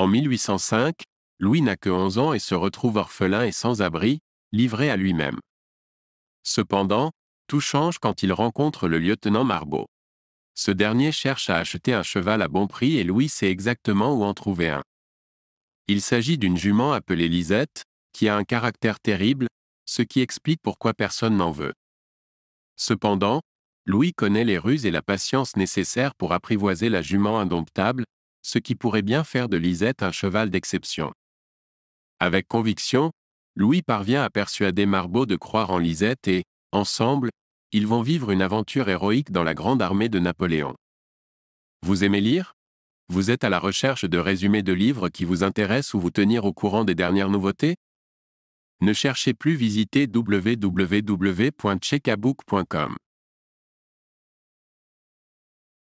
En 1805, Louis n'a que 11 ans et se retrouve orphelin et sans abri, livré à lui-même. Cependant, tout change quand il rencontre le lieutenant marbot Ce dernier cherche à acheter un cheval à bon prix et Louis sait exactement où en trouver un. Il s'agit d'une jument appelée Lisette, qui a un caractère terrible, ce qui explique pourquoi personne n'en veut. Cependant, Louis connaît les ruses et la patience nécessaires pour apprivoiser la jument indomptable, ce qui pourrait bien faire de Lisette un cheval d'exception. Avec conviction, Louis parvient à persuader Marbot de croire en Lisette et, ensemble, ils vont vivre une aventure héroïque dans la grande armée de Napoléon. Vous aimez lire Vous êtes à la recherche de résumés de livres qui vous intéressent ou vous tenir au courant des dernières nouveautés Ne cherchez plus visiter www.checkabook.com.